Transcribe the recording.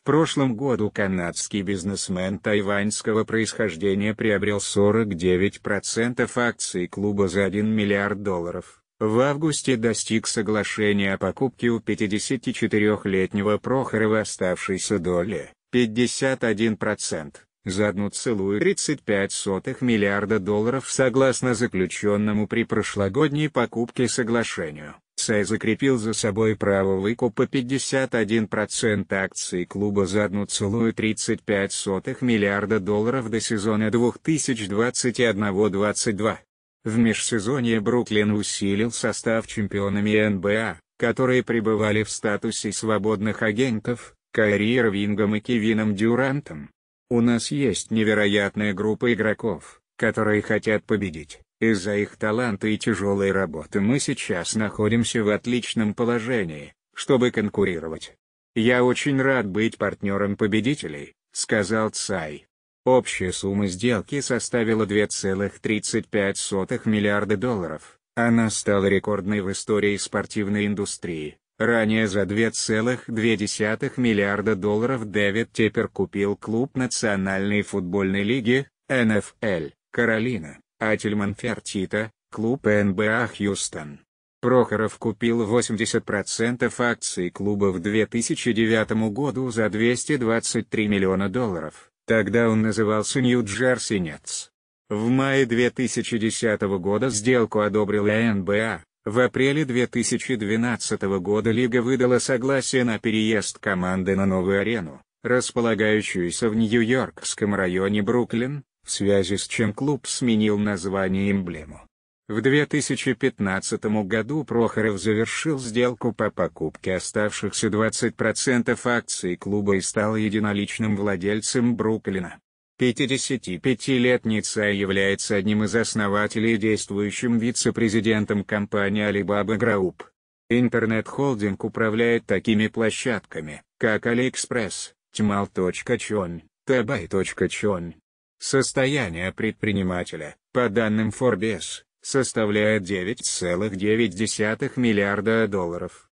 В прошлом году канадский бизнесмен тайваньского происхождения приобрел 49% акций клуба за 1 миллиард долларов. В августе достиг соглашения о покупке у 54-летнего Прохорова оставшейся доли 51% за 1,35 миллиарда долларов согласно заключенному при прошлогодней покупке соглашению. Цай закрепил за собой право выкупа 51% акций клуба за 1,35 миллиарда долларов до сезона 2021-22. В межсезонье Бруклин усилил состав чемпионами НБА, которые пребывали в статусе свободных агентов, Кайри Ирвингом и Кевином Дюрантом. У нас есть невероятная группа игроков, которые хотят победить. Из-за их таланта и тяжелой работы мы сейчас находимся в отличном положении, чтобы конкурировать. «Я очень рад быть партнером победителей», — сказал Цай. Общая сумма сделки составила 2,35 миллиарда долларов. Она стала рекордной в истории спортивной индустрии. Ранее за 2,2 миллиарда долларов Дэвид Теппер купил клуб Национальной футбольной лиги, НФЛ, Каролина. Ательман Фертита, клуб НБА Хьюстон. Прохоров купил 80% акций клуба в 2009 году за 223 миллиона долларов, тогда он назывался Нью-Джерси Нетс. В мае 2010 года сделку одобрила НБА, в апреле 2012 года лига выдала согласие на переезд команды на новую арену, располагающуюся в Нью-Йоркском районе Бруклин, в связи с чем клуб сменил название и эмблему. В 2015 году Прохоров завершил сделку по покупке оставшихся 20% акций клуба и стал единоличным владельцем Бруклина. 55-летний Цай является одним из основателей и действующим вице-президентом компании Alibaba Group. Интернет-холдинг управляет такими площадками, как AliExpress, Tmall.com, Tabay.com, Состояние предпринимателя, по данным Forbes, составляет 9,9 миллиарда долларов.